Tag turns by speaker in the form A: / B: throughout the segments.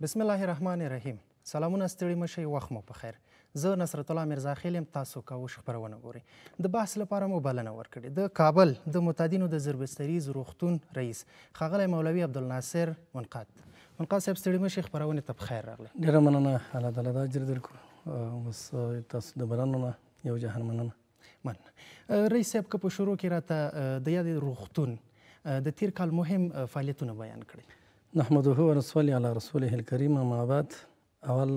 A: بسم الله الرحمن الرحیم سلامونه ستړي مشه وخت مو په خیر زه نصرت الله مرزا خیلم تاسو کاوش خبرونه ګوري د بحث لپاره مو بلنه ورکړي د کابل د متادینو د زربستریز روختون رئیس خغلی مولوی عبد الناصر منقاد منقاد صاحب ستړي مشه خبرونه ته په خیر راغله
B: ډیره مننه الله تعالی دا اجر درکړو اوس تاسو د بلنه یو جهان مننه مننه
A: رئیس صاحب که په شروع کې راته د یاد روختون د تیر کال مهم فعالیتونه بیان کړئ
B: نحمده و نصلي على رسوله الكريم ما بعد اول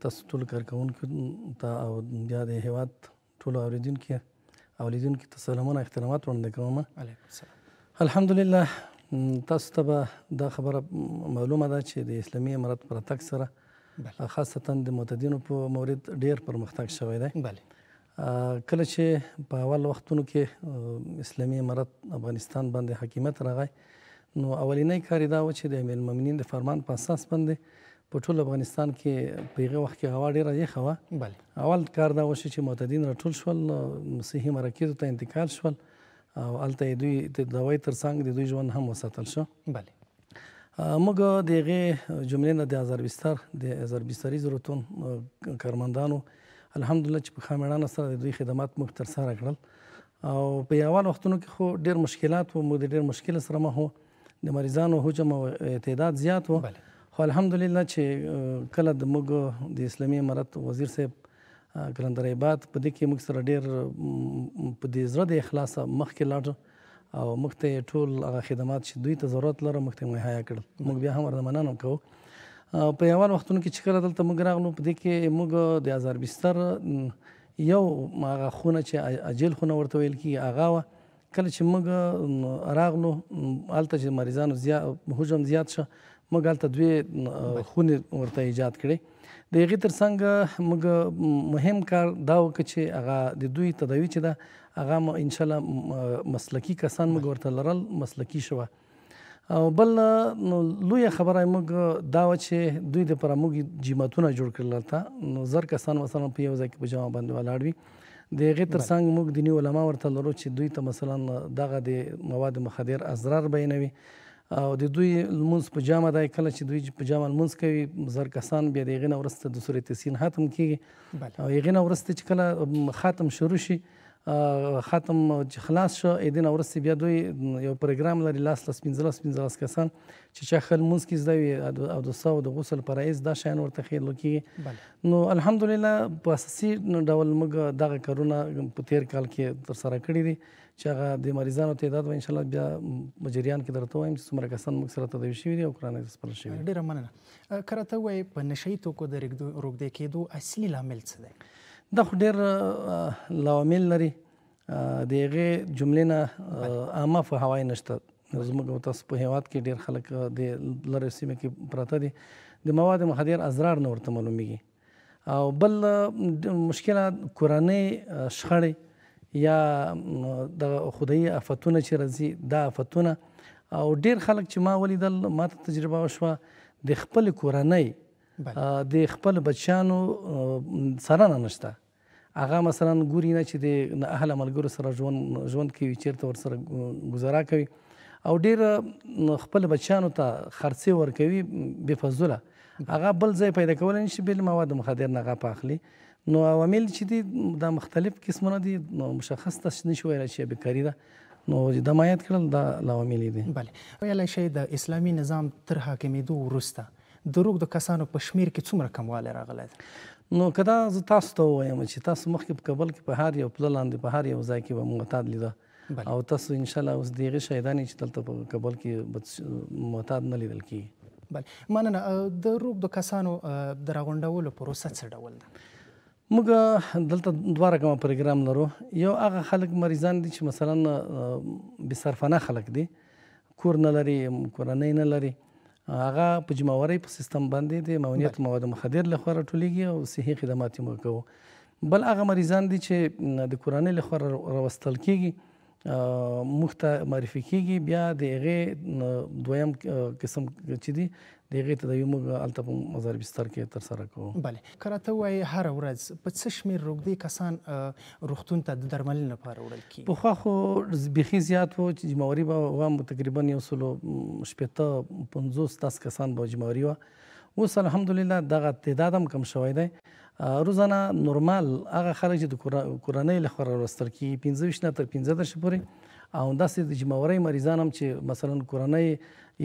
B: تاسو ټول کارکونکو ته او د دې هیواد ټول اوریدونکو اوریدونکو ته سلامونه احترامات وړاندې کوم علیکم السلام الحمدلله تاسو ته دا خبره معلومه ده چې د اسلامي امارات پر تک سره خاصتا د متدینو په مورید ډیر پرمختګ شوی دی بله کله چې په اول وختونو کې اسلامي امارات افغانستان باندې حکومت راغی نو اولنۍ کار دا و چې د امیر المؤمنین د فرمان په اساس باندې په ټول افغانستان کې په هغه وخت کې هوا ډیره یخه وه بله اول کار دا وشو چې معتدین راټول شول صحیح مراکزو ته انتقال شول او هلته دوی د دوای تر څنګ د دوی ژوند هم وساتل شو بله موږ دغه جملې نه د ازربستان د ازربستاني زروتون کارمندانو الحمدلله چې په خامیړانه سره د دوی خدمات موږ تر سره کړل او په اول وختونو کې خو ډیر مشکلات وو موږ ډیر مشکل سره مخ وو د مریضانو حجم او تعداد زیات و خو الحمدلله چې کله د موږ د اسلامي امارت وزیر صاحب کلندر عباد په دې کې موږ سره ډېر په دې زړه د اخلاص مخکې لاړ او موږ ته ټول هغه خدمات چې دوی ته ضرورت لري موږ ته مهیا کړل موږ بیا هم ورته مننه کوو په یوان وختونو کې چې کله دلته موږ راغلو په دې کې موږ د هزار بستر یو هغه خونه چې اجل خونه ورته ویل کېږي هغه وه کله چې موږ راغلو هلته چې مریضانو زیات حجم زیات شه موږ هلته دوې خونې ورته ایجاد کړې د هغې تر څنګ موږ مهم کار دا وکړه چې هغه د دوی تداوي چې ده هغه انشاءالله مسلکي کسان موږ ورته لرل مسلکي شوه او بل لویه خبره موږ دا و چې دوی د پر موږ جماعتونه جوړ کړل تا نو زر کسان مثلا په یو ځای کې په جمع باندې ولاړ وي د هغې ترڅنګ موږ دیني علما ورته لرو چې دوی ته مثلا دغه د مواد مخدر اضرار بیانوي او د دوی لمونځ په جامه دای کله چې دوی په جامه لمونځ کوي زر کسان بیا د هغې نه وروسته د سورې تسین ختم کیږي او هغې نه وروسته چې کله ختم شروع شي ختم چې خلاص شو اې دین اورستې بیا دوی یو پروګرام لري لاس لاس 15 15 کسان چې چا خل مونږ کې زده وي او د ساو د غسل پرایز دا شین ورته خېل کې نو الحمدلله په اساسي ډول موږ دغه کرونا په تیر کال کې تر سره کړی دي چې هغه د مریضانو تعداد و ان شاء الله بیا مجریان کې درته وایم چې څومره کسان موږ سره تدوي شوي دي او قرانه سپارل شوي ډیره
A: مننه کرته وای په نشې توکو د روغ دې کېدو اصلي لامل څه دی دا خو
B: ډېر لوامل لري د هغې جملې نه عامه پوهاوی نشته زموږ تاسو په هیواد کې ډېر خلک د لرې سیمې کې پراته دي د مواد مخدر ازرار نه ورته معلومیږي او بل مشکله کورنۍ شخړې یا د خدای افتونه چې راځي دا افتونه او ډیر خلک چې ما ولیدل ما ته تجربه وشوه د خپل کورنۍ د خپل بچیانو سره نه نشته هغه مثلا ګوري نه چې د اهل ملګرو سره ژوند ژوند کوي چیرته ور سره گزاره کوي او ډیر خپل بچیانو ته خرڅې ور کوي بې فضوله هغه بل ځای پیدا کولای نشي بل مواد مخدر نه غپ اخلي نو عوامل چې دي دا مختلف قسمونه دي مشخص نشي ویلی چې بیکاري ده نو د مایت کړل دا لامل دي بله
A: ویلای شي د اسلامي نظام تر حاکمېدو وروسته
B: د روغ د کسانو په شمیر کې څومره کموالی راغلی دی نو کدا زه تاسو ته وایم چې تاسو مخکې په کابل کې په هر یو پله لاندې په هر یو ځای کې به معتاد لیده او تاسو ان شاء الله اوس دغه شهیدان چې دلته په کابل کې معتاد نه لیدل کیږي
A: بله مننه د روغ د کسانو د راغونډولو پروسه څه ډول ده
B: موږ دلته دوه رقمه پروګرام لرو یو هغه خلک مریضان دي چې مثلا بې سرفنه خلک دي کور نه لري کورنۍ نه لري هغه په جمعوري په سیستم باندې د مونیت مواد مخدر لخوا راټولیږي او صحي خدمات یې کوو بل هغه مریضان دي چې د کورنۍ لخوا راوستل کیږي مخته معرفي کیږي بیا د هغه دویم قسم چې دی د هغه ته د یو موږ الته په مزار بستر کې تر سره کوو bale
A: کراته وای هر ورځ په څه شمیر روغدي کسان روغتون ته د درمل لپاره وړل کی په
B: خو خو بيخي زیات وو چې جمهوریت به وام تقریبا یو سلو شپته 50 تاس کسان به جمهوریت اوس الحمدلله دغه تعداد هم کم شوی دی روزانه نورمال هغه خلک چې د کورنۍ له خوا راوستل کېږي پنځه ویشت نه تر پنځه دېرش پورې او داسې د جمعورۍ مریضان هم چې مثلا کورنۍ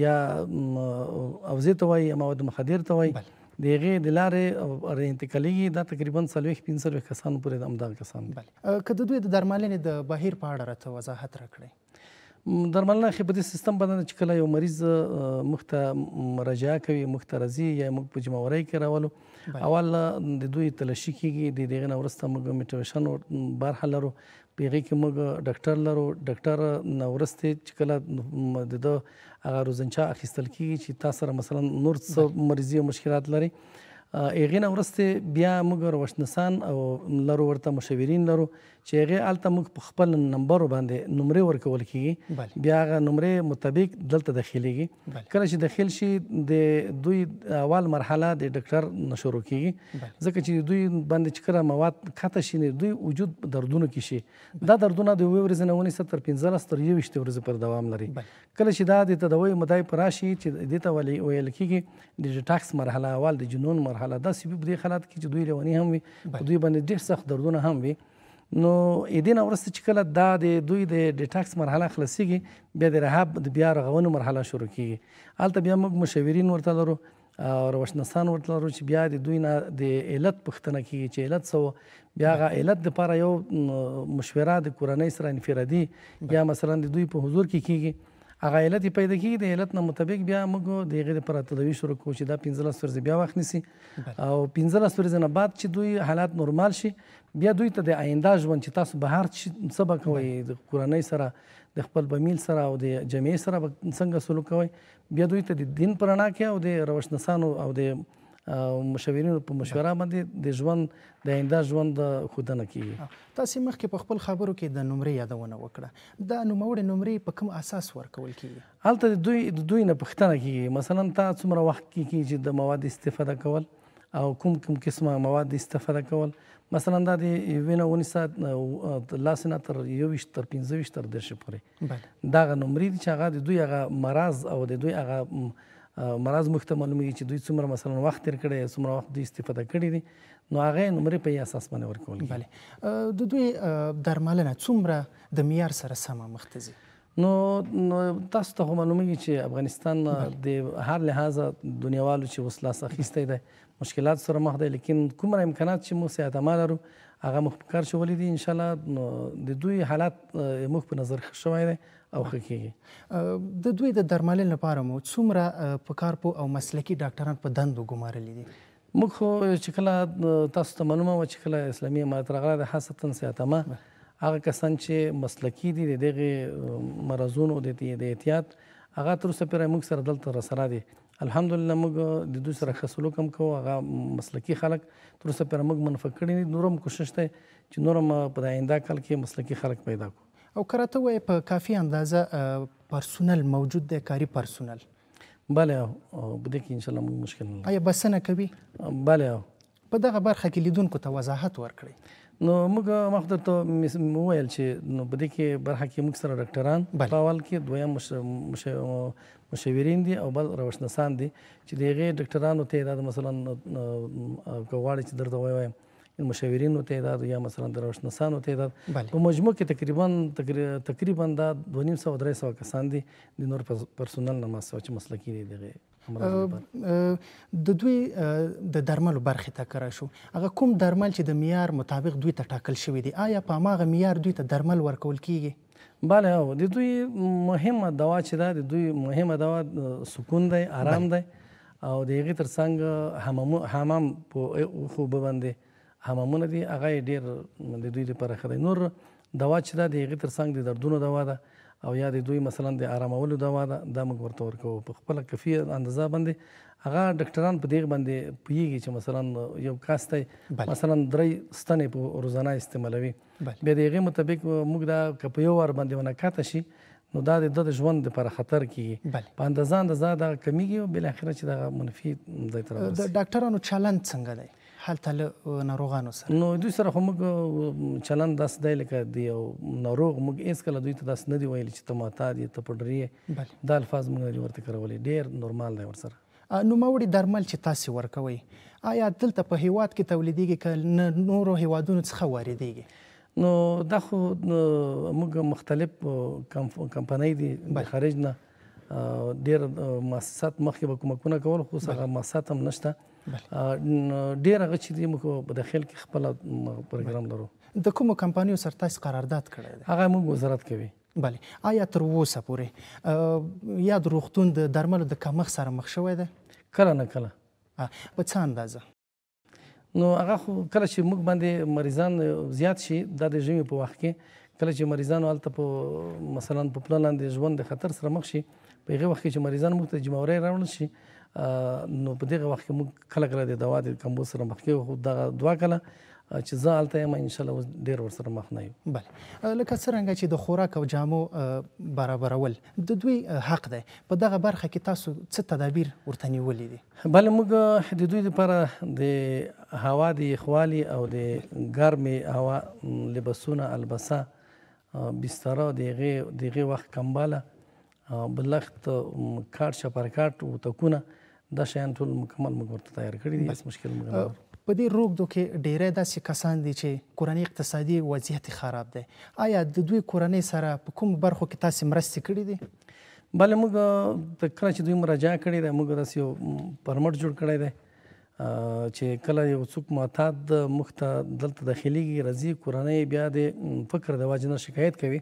B: یا اوضې ته وایي یا مواد مخدر ته وایي د هغې د لارې انتقالیږي دا تقریبا څلوېښت پنځهڅلوېښت کسانو پورې د همدغه کسان دي
A: که د دوی د درملنې د بهیر په اړه راته وضاحت راکړئ
B: درملنه خدمتي سیستم باندې چې کله یو مریض مخته رجا کوي مخته راځي یا موږ په جمعورۍ کې راولو اول د دوی تلشي کیږي د دغه نورسته موږ میټیویشن برخه لرو په هغه کې موږ ډاکټر لرو ډاکټر نورسته چې کله د هغه روزنچا اخیستل کیږي چې تاسو سره مثلا نور څه مرزي او مشکلات لري هغې نه وروسته بیا موږ روشنسان او لرو ورته مشاورین لرو چې هغې هلته موږ په خپل نمبرو باندې نمرې ورکول کېږي بیا هغه نمرې مطابق دلته داخلیږي کله چې داخل شي د دوی اول مرحله د ډاکټر نه شروع کېږي ځکه چې دوی باندې چې کله مواد کښته شي نه دوی وجود دردونو کې شي دا دردونه د یوې ورځې نه ونیسه تر پنځلس تر یوویشتې ورځې پر دوام لري کله چې دا د تداوۍ مدای پر راشي چې دې ته ویل کېږي د ډیټاکس مرحله اول د جنون مرحله مرحله داسې وي په دې حالات کې چې دوی لیوني هم وي په دوی باندې ډېر سخت دردونه هم وي نو اېدې نه وروسته چې کله دا د دوی د ډیټاکس مرحله خلاصېږي بیا د رهاب د بیا رغونې مرحله شروع کیږي هلته بیا موږ مشاورین ورته لرو روشنستان ورته لرو چې بیا د دوی نه د علت پوښتنه کیږي چې علت څه بیا هغه علت دپاره یو مشوره د کورنۍ سره انفرادي یا مثلا د دوی په حضور کې کی کیږي هغه علت پیدا کیږي د علت نه مطابق بیا موږ د هغې لپاره تداوي شروع کوو چې دا پنځلس ورځې بیا وخت نیسي او پنځلس ورځې نه بعد چې دوی حالات نورمال شي بیا دوی ته د آینده ژوند چې تاسو بهر څه به کوئ د کورنۍ سره د خپل بمیل سره او د جمعې سره به څنګه سلوک کوئ بیا دوی ته د دین په رڼا کې او د روشنسانو او د مشورینو په مشوره باندې د ژوند د آینده ژوند د خودنه کیږي تاسو مخکې په خپل خبرو کې د نمرې یادونه وکړه دا نوموړې نمرې په
A: کوم اساس ورکول کیږي
B: هلته د دوی د دوی نه پښتنه کیږي مثلا تا څومره وخت کیږي چې د مواد استفاده کول او کوم کوم قسمه مواد استفاده کول مثلا دا د وینه ونیسه لاس نه تر یو ویشت تر پنځه ویشت تر دېرش پورې دا نمرې دي چې هغه د دوی هغه مرض او د دوی هغه مراز مخته معلومیږي چې دوی څومره مثلا وخت تیر کړي څومره وخت دوی استفاده کړي دي نو هغه نمرې په اساس باندې ورکول کیږي بله د دوی درملنه څومره د معیار سره سمه مخته ځي نو نو تاسو ته معلومیږي چې افغانستان د هر لحاظه دنیاوالو چې وسلاس اخیستی دی مشکلات سره مخ دی لیکن کوم امکانات چې مو سیاحت ما لرو هغه مخ په کار شولې دي ان شاء الله نو د دوی حالات مخ په نظر ښه شوی دی او ښه
A: کیږي د دوی د درملنې لپاره مو څومره په کار پو او مسلکي ډاکټران
B: په دندو ګمارلي دي موږ خو چې کله تاسو ته معلومه و چې کله اسلامي امارت راغله د خاصه سیاحت ما هغه کسان چې مسلکی دي د دغه مرزونو د احتیاط هغه تر اوسه پورې موږ سره دلته سره دي الحمدلله موږ د دوی سره ښه سلوک هم کوو هغه مسلکي خلک تر اوسه پورې موږ منفق کړي دي نور هم کوشش دی چې نور هم په آینده کال کې مسلکي خلک پیدا
A: کړو او کراته وای په کافی اندازه پرسونل موجود دی کاری پرسونل
B: بله بده کې ان شاء الله موږ مشکل
A: نه آیا بسنه کوي بله په دغه برخه کې لیدونکو ته وضاحت ورکړئ
B: نو موږ مخ درته وویل چې نو په دې کې برخه کې موږ سره ډاکټران په اول کې دویم مشاورین دي او بل روشنسان دي چې د هغې ډاکټرانو تعداد مثلا که غواړئ چې درته ووایم مشاورینو تعداد یا مثلا د روشنسانو تعداد په مجموع کې تقریبا تقریبا دا 2500 300 کسان دي د نور پرسونل نه ما سوچ مسلکی دي دغه
A: د دوی د درملو برخه ته کرا شو هغه کوم درمل چې د معیار مطابق دوی ته
B: ټاکل شوی دی آیا په ماغه معیار دوی ته درمل ورکول کیږي bale او د دوی مهمه دوا چې دا د دوی مهمه دوا سکون دی آرام دی او د هغې تر څنګ حمام حمام په خو باندې حمامونه دي هغه ډیر د دوی لپاره ښه دی نور دوا چې دا د هغې تر څنګ د دردونو دوا ده دا او یا د دوی مثلا د آرامولو دوا ده دا موږ ورته ورکوو په خپله کفي اندازه باندې هغه ډاکټران په دې باندې پوهیږي چې مثلا یو کاس دی مثلا درې ستنې په روزانه استعمالوي بیا د هغې مطابق موږ دا که په یو وار باندې ونه کاته شي نو دا د د ژوند لپاره خطر کیږي په اندازه اندازه دا کمیږي او بل اخر چې دا منفي ځای ته راځي د ډاکټرانو چلند څنګه دی هلته له ناروغانو سره نو دوی سره خو موږ چلند داسې دی لکه د یو ناروغ موږ هېڅکله دوی ته داسې نه دي ویلي چې ته معتاد یې ته پډرې دا الفاظ موږ نه دي ورته کارولي ډېر نورمال دی ورسره
A: نوموړي درمل چې تاسو ورکوي آیا دلته په هیواد کې تولیدیږي که نورو هیوادونو څخه واردیږي
B: نو دا خو موږ مختلف کمپنۍ دي د خارج نه ډېر مؤسسات مخکې به کومکونه کول خو څه مؤسسات هم نشته ډیر هغه چې دی موږ په داخل کې خپل پروګرام لرو د کومو کمپنیو سره تاسو قرارداد کړی دی هغه موږ وزارت کوي بله آیا تر اوسه
A: پورې یاد روغتون د درملو د کمښت سره مخ شوی دی کله نه کله په څه اندازه
B: نو هغه خو کله چې موږ باندې مریضان زیات شي د د ژمي په وخت کې کله چې مریضان هلته په مثلا په پله لاندې ژوند د خطر سره مخ شي په هغه وخت کې چې مریضان موږ ته جمعوری راوړل شي نو په دغه وخت کې موږ کله کله د دوا د کمبود سره مخ کېږو خو دغه دوه کله چې زه هلته یم انشاءالله اوس ډېر ورسره مخ نه یو
A: بله لکه څرنګه چې د خوراک او جامو برابرول د دوی حق دی په دغه برخه کې تاسو څه تدابیر ورته نیولي دي
B: بله موږ د دوی لپاره د هوا د یخوالي او د ګرمې هوا لباسونه البسه بستره د هغې وخت کمباله بلخت کار شپرکاټ او تکونه دا شیان ټول مکمل موږ ورته تیار کړی دي هیڅ مشکل موږ نه
A: په دې روغدو کې ډیری داسې کسان دي چې کورنۍ اقتصادي وضعیت خراب دی آیا د دوی کورنۍ سره په کوم برخو کې تاسو مرستې کړې
B: دي بله موږ کله چې دوی مراجعه کړې ده موږ داسې یو پرمټ جوړ کړی دی چې کله یو څوک معتاد مخ ته دلته داخلیږي راځي کورنۍ بیا د فقر د وجې نه شکایت کوي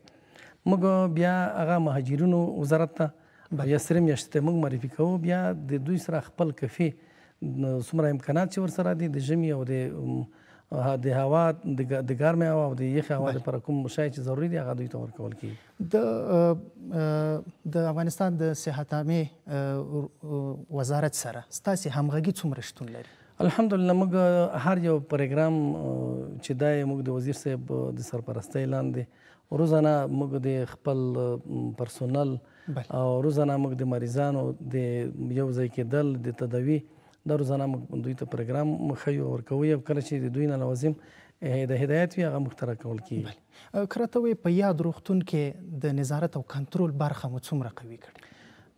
B: موږ بیا هغه مهاجرینو وزارت ته بیا سره میاشتې موږ معرفي کوو بیا د دوی سره خپل کفي څومره امکانات چې ورسره دي د ژمي او د د هوا د ګرمې هوا او د یخې هوا لپاره کوم شی چې ضروري دی هغه دوی ته ورکول کیږي
A: د د افغانستان د صحت عامې وزارت سره ستاسې همغږي څومره شتون لري
B: الحمدلله موږ هر یو پروګرام چې دا موږ د وزیر صاحب د سرپرستۍ لاندې روزانه موږ د خپل پرسونل او روزانه موږ د مریضانو د یو ځای کېدل د تداوی د روزانه موږ دوی ته پروګرام مخیو ورکوي او کله چې د دوی نه لوازم د هدایت وی هغه مختره کول کیږي
A: کرته وی په یاد روختون کې د نظارت او کنټرول برخه مو څومره قوي
B: کړي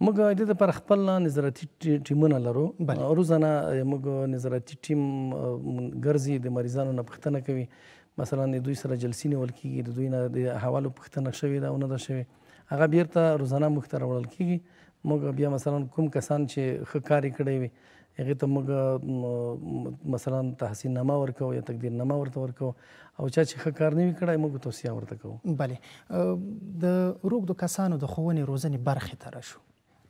B: موږ د دې پر خپل نظارتي ټیمونه لرو روزانه موږ نظارتي ټیم ګرځي د مریضانو نه پوښتنه کوي مثلا د دوی سره جلسې نیول کیږي د دوی نه د احوالو پوښتنه شوې ده او نه ده شوې هغه بیرته روزانه موږ ته راوړل کیږي موږ بیا مثلا کوم کسان چې ښه کار یې کړی وي هغې ته موږ مثلا تحسین نامه ورکوو یا تقدیر نامه ورته ورکوو او چا چې ښه کار نه وي کړی موږ توصیه ورته کوو
A: بلې د روږدو کسانو د ښوونې روزنې برخې ته راشو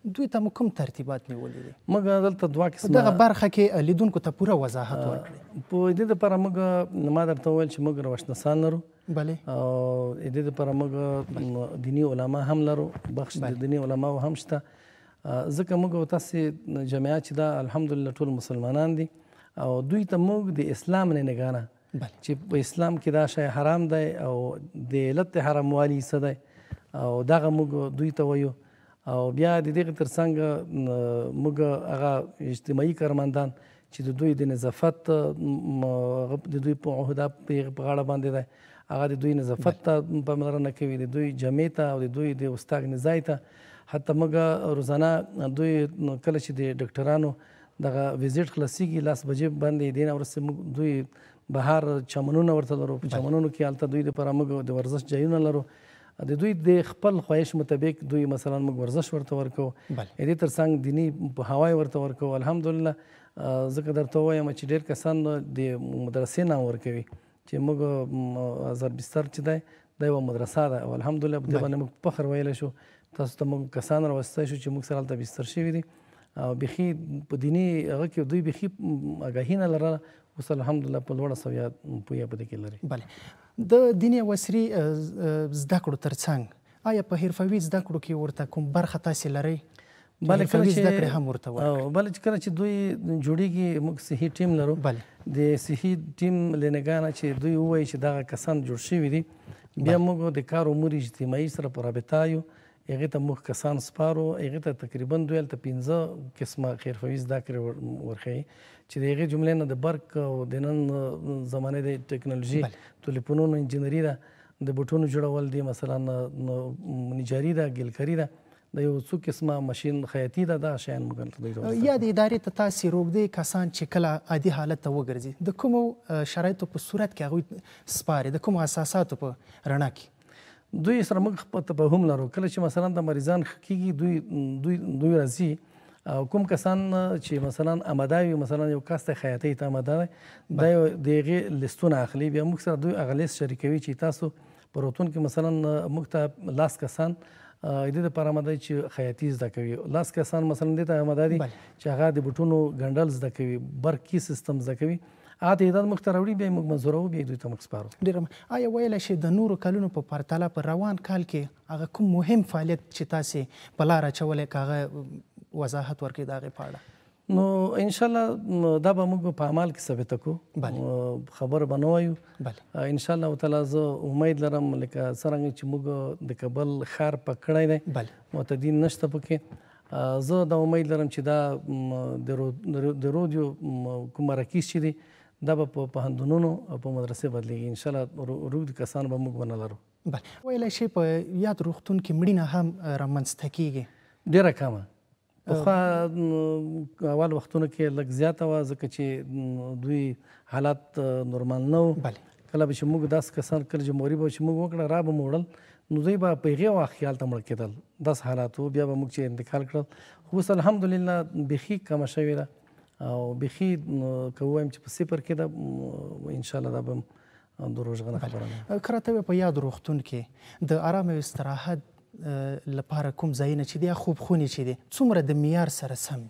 A: دوی ته کوم ترتیبات نیولې دي
B: موږ دلته دوه قسمه دغه
A: برخه کې لیدونکو ته پوره وضاحت ورکړي
B: په دې لپاره موږ ما درته ویل چې موږ روشنسان لرو بله او دې لپاره موږ دینی علما هم لرو بخش د دینی علما هم شته ځکه موږ تاسو جمعیت چې دا الحمدلله ټول مسلمانان دي او دوی ته موږ د اسلام نه نگانه چې په اسلام کې دا شی حرام دی او د علت حرام والی څه دی او دغه موږ دوی ته وایو او بیا د دې ترڅنګ موږ هغه اجتماعي کارمندان چې د دوی د نظافت د دوی په عہده په غاړه باندې ده هغه د دوی نظافت ته پاملرنه کوي د دوی جمعې ته او د دوی د استاد نزای ته حتی موږ روزانه دوی کله چې د ډاکټرانو دغه ویزیټ خلاصيږي لاس بجې باندې دین اورسه موږ دوی بهر چمنونه ورته لرو په چمنونو کې حالت دوی د پرامګ د ورزش ځایونه لرو د دوی د خپل خواهش مطابق دوی مثلا موږ ورزش ورته ورکو دې ترڅنګ دینی پوهاوی ورته ورکو الحمدلله ځکه درته وایم چې ډېر کسان د مدرسې نه ورکوي چې موږ ازر بستر چې دی دا یو مدرسه ده او الحمدلله په دې باندې موږ فخر ویلی شو تاسو ته موږ کسان راوستی شو چې موږ سره هلته بستر شوي دي او بیخي په دیني هغه کې دوی بیخي آګاهي نه لرله اوس الحمدلله په لوړه سویا پویه په دې کې لري بله
A: د دیني او عصري زده کړو ترڅنګ آیا په حرفوي زده کړو کې ورته کوم برخه تاسو لرئ
B: بل کله چې زده کړې هم ورته ورکړي بل چې کله چې دوی جوړیږي موږ صحي ټیم لرو بل د صحي ټیم لنګانا چې دوی وایي چې دغه کسان جوړ شوي دي بیا موږ د کار امور اجتماعي سره په رابطه یو هغه ته موږ کسان سپارو هغه ته تقریبا دویل ته 15 قسمه خیرفویز دا کړ ورخی چې هغه جملې نه د برق او د نن زمانه د ټکنالوژي ټلیفونونو انجنیری دا د بوټونو جوړول دي مثلا نجاری دا ګلکری دا د یو څو قسمه ماشين خیاطي ده دا شیان موږ ته
A: دی یا د ادارې ته تاسې روږدي کسان چې کله عادي حالت ته وګرځي د کومو شرایطو په صورت کې هغوی سپاري
B: د کومو اساساتو په رڼا کې دوی سره موږ په تفاهم لرو کله چې مثلا د مریضان کیږي دوی دوی دوی راځي او کوم کسان چې مثلا آماده وي مثلا یو کس ته خیاطي ته آماده دی دا یو دغه لستونه اخلي بیا موږ سره دوی اغلیس شریکوي چې تاسو په روتون کې مثلا موږ ته لاس کسان د دې لپاره آماده چې خیاطي زده کوي لاس کسان مثلا د ته آماده دي چې هغه د بټونو ګنډل زده کوي برقي سیستم زده کوي هغه تعداد موږ ته راوړي بیا یې موږ منظوروو بیا یې دوی ته موږ سپارو ډېره
A: آیا ویلی شئ د نورو کلونو په پرتله په روان کال کې هغه کوم مهم فعالیت چې تاسې په لار اچولی که هغه وضاحت ورکړئ د هغې په اړه
B: نو ان شاء الله دا به موږ په عمل کې ثابت کو خبر بنوایو ان شاء الله تعالی زه امید لرم لکه څنګه چې موږ د کابل خار پکړای دی معتدین نشته پکې زه دا امید لرم چې دا د رودیو کوم مراکز چې دی دا به په پوهنتونونو او په مدرسې بدلېږي انشاءالله روږدي کسان به موږ ونه لرو
A: بله ویلی شئ په یاد روغتون کې مړینه هم رامنځته
B: کیږي ډېره کمه پخوا اول وختونو کې لږ زیاته وه ځکه چې دوی حالات نورمال نه و بله کله به چې موږ داسې کسان کله جمهوري به چې موږ وکړه را به موړل نو دوی به په هغې وخت خیال ته مړه کېدل داسې حالات و بیا به موږ چې انتقال کړل خو اوس الحمدلله بیخي کمه شوې ده او بيخي کوم چې په صفر کې دا ان شاء الله دا به دروژغه خبره
A: نه کراته په یاد روختون کې د آرام او استراحت لپاره کوم
B: ځایونه چې دی خوب خوني چې دی څومره د معیار سره سم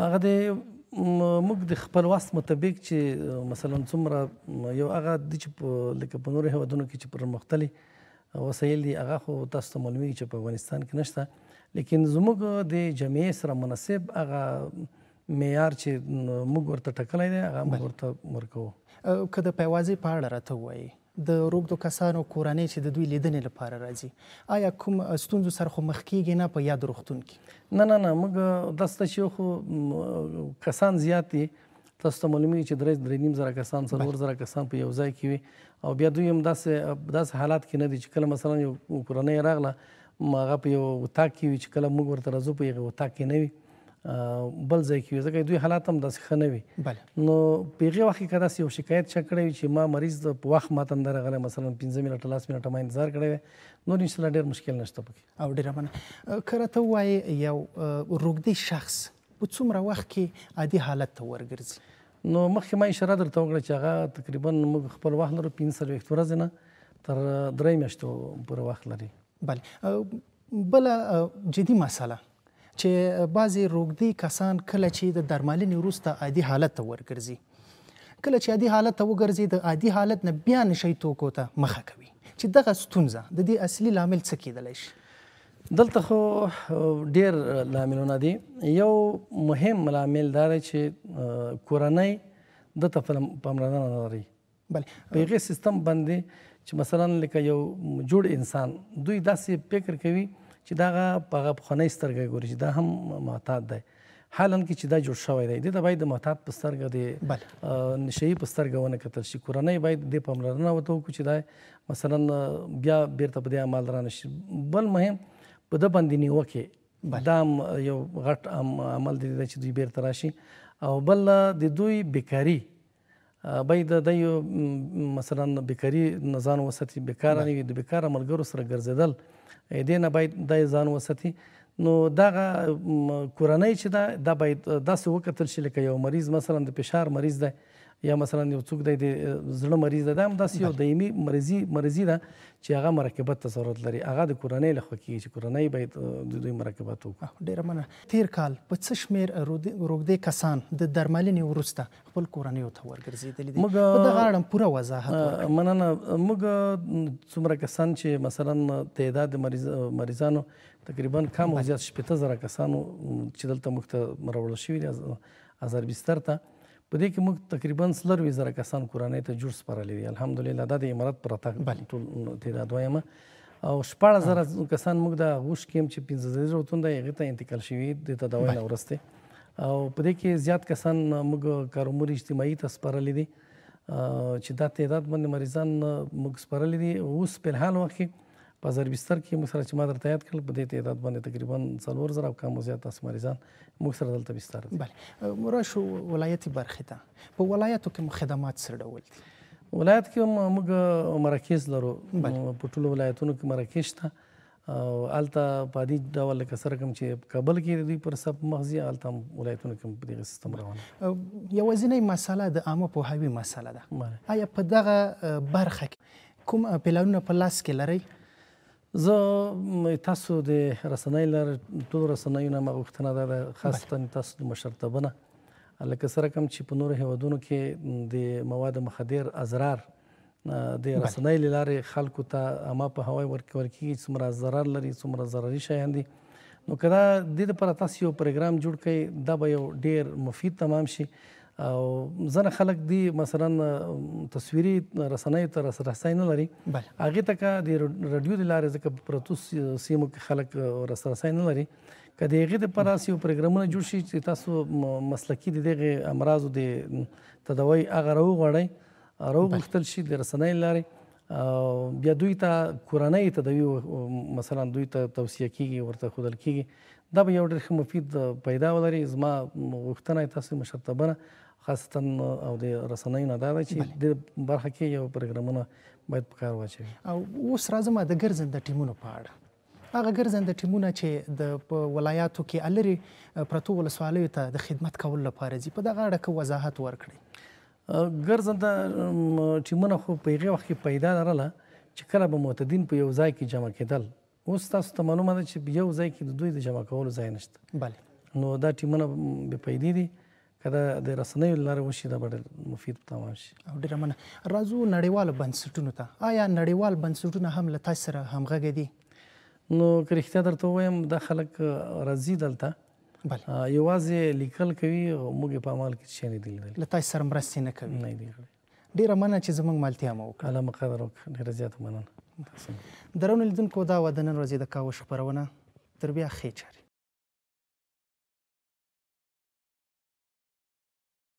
B: هغه د موږ د خپل واسط مطابق چې مثلا څومره یو هغه د چې لکه په نورو هیوادونو کې چې پر مختلي وسایل دي هغه خو تاسو معلومیږي چې په افغانستان کې نشته لیکن زموږ د جمعیت سره مناسب هغه معیار چې موږ ورته ټاکلی دی هغه موږ ورته ورکوو که د پیوازۍ په اړه راته ووایي
A: د روغ د کسانو کورنۍ چې د دوی لیدنې لپاره راځي آیا کوم ستونزو سره خو مخ کیږي
B: نه په یاد روغتون کې نه نه نه موږ داسته چې خو کسان زیات دي تاسو ته معلومیږي چې درې درې نیم زره کسان څلور زره کسان په یو ځای کې وي او بیا دوی هم داسې داسې حالات کې نه دي چې کله مثلا یو کورنۍ راغله هغه په یو اتاق کې وي چې کله موږ ورته راځو په یو اتاق کې نه وي بل ځای کې وي ځکه دوی حالات هم داسې ښه نه وي نو په هغې وخت کې که داسې یو شکایت چا کړی وي چې ما مریض د په وخت ماته هم درغلی مثلا پنځه منټه لس منټه ما انتظار کړی وی نور انشاءالله ډېر مشکل نشته پکې او ډېره مننه که راته ووایې یو روږدی شخص په څومره وخت کې عادي حالت ته ورګرځي نو مخکې ما اشاره درته وکړه چې هغه تقریبا موږ خپل وخت لرو پنځه څلوېښت ورځې نه تر درې میاشتو پورې وخت لري بله بله
A: جدي مسله چې بعضی روغدي کسان کله چې د درملنې وروسته عادي حالت ته ورګرځي کله چې عادي حالت ته وګرځي د عادي حالت نه بیا نشي توکو
B: ته مخه کوي چې دغه ستونزه د دې اصلي لامل څه کېدلی شي دلته خو ډیر لاملونه دي یو مهم لامل دا چې کورنۍ د ته پاملرنه نه لري بله په هغې سیستم باندې چې مثلا لکه یو جوړ انسان دوی داسې فکر کوي چې دا هغه پخوانی سترګه ګوري چې دا هم معتاد دی حالن کې چې دا جوړ شوی دی د ته باید د محتاط په سترګه د نشهیي په سترګه ونه کتل شي کورنۍ باید دې پاملرنه ورته وکړو چې دا مثلا بیا بیرته په دې عمل را نشي بل مهم په ده باندې نیوکې دا یو غټ عمل دی چې دوی بیرته راشي او بل د دوی بیکاري باید د یو مثلا بیکاری ځان وساتي بیکاره نه وي د بیکاره ملګرو سره ګرځېدل دې نه باید د ځان وساتي نو دغه کورنۍ چې ده دا باید داسې وکتل شي لکه یو مریض مثلا د فشار مریض دی یا مثلا یو څوک دی د زړه مریض ده دا هم داسې یو دایمي مرضي مرضي ده چې هغه مرکبت تصورات لري هغه د کورنۍ له خوا کیږي چې کورنۍ باید د دوی مرکبات وکړي ډېره
A: مننه تیر کال په څه شمېر روږدي کسان د درملنې وروسته خپل کورنۍ ته ورګرځېدلي دي په دغه اړه پوره
B: وضاحت ورکړئ مننه موږ څومره کسان چې مثلا تعداد مریض مریضانو تقریبا کم او زیات شپېته زره کسانو چې دلته موږ ته راوړل شوي دي ازربستر ته په دې کې موږ تقریبا سلر وزره کسان کورانه ته جوړ سپارلې دي الحمدلله دا د امارات پر اتاق ټول تعداد وایم او شپږ زره کسان موږ د غوش کېم چې 15 زره روتون د هغه ته انتقال شوی د تداوی نه ورسته او په دې کې زیات کسان موږ کارومري اجتماعي ته سپارلې دي چې دا تعداد باندې مریضان موږ سپارلې دي اوس په حال وخت کې په زر بستر کې موږ سره چې ما درته یاد کړل په دې تعداد باندې تقریبا څلور زره کم زیات تاسو مریضان موږ سره دلته بستر دي بله راشو ولایتي برخې ته په ولایتو کې مو خدمات سره ډول دي ولایت کې موږ مراکز لرو په ټولو ولایتونو کې مراکز شته او الته په دې ډول لکه سره کوم چې کابل کې دوی پر سب مغزي الته ولایتونو کې په دې سیستم
A: روان یوازینی مسله د عامه پوهاوي مسله ده آیا په دغه برخه کې
B: کوم پلانونه په لاس کې لرئ زه تاسو د رسنۍ لر ټول رسنیو نه مغوښتنه ده خاصه تاسو د مشرتبه نه لکه سره کوم چې په نورو هیوادونو کې د مواد مخدر ازرار د رسنۍ لارې خلکو ته اما په هوای ورکول کیږي څومره ضرر لري څومره ضرري شیان دي نو کدا د دې لپاره تاسو یو پروګرام جوړ کړئ دا به یو ډیر مفید تمام شي او ځنه خلک دی مثلا تصویري رسنۍ ته رسرسای نه لري هغه ته کا د رادیو د لارې ځکه پرتو سیمو کې خلک رسرسای نه لري کدی هغه د پراسي پروګرامونه جوړ شي چې تاسو مسلکی د دغه امراضو د تداوی هغه راو غړی راو مختل شي د رسنۍ لارې بیا دوی ته کورنۍ تداوی مثلا دوی ته توصیه کیږي ورته خودل کیږي دا به یو ډېر مفید پیدا ولري زما غوښتنه تاسو مشرتبه خاصتا او د رسنۍ نه دا ده چې د برخه کې یو پروګرامونه باید په کار واچوي
A: او اوس راځم د ګرځنده ټیمونو په اړه هغه ګرځنده ټیمونه چې د ولایاتو کې الری پرتو ولسوالیو ته د خدمت کولو لپاره ځي په دغه اړه کې
B: وضاحت ورکړي ګرځنده ټیمونه خو په هغه وخت کې پیدا لرله چې کله به معتدین په یو ځای کې جمع کېدل اوس تاسو ته معلومه ده چې یو ځای کې د دوی د جمع کولو ځای نشته بله نو دا ټیمونه بې پیدې دي کله د رسنیو لاره وشي دا به مفید تمام شي او ډیره مننه راځو نړیوال بنسټونو ته آیا نړیوال بنسټونه هم له تاسو سره همغږي دي نو که رښتیا درته ووایم دا خلک راځي دلته بله یوازې لیکل کوي موږ په عمل کې څه نه دي لیدل له تاسو سره مرستې نه کوي نه دي ډیره مننه چې زموږ مالتیا مو وکړه الله مقدر وکړه
A: ډیره زیاته مننه درنو لیدونکو دا ودنن ورځې د کاوش خبرونه تر بیا خې چارې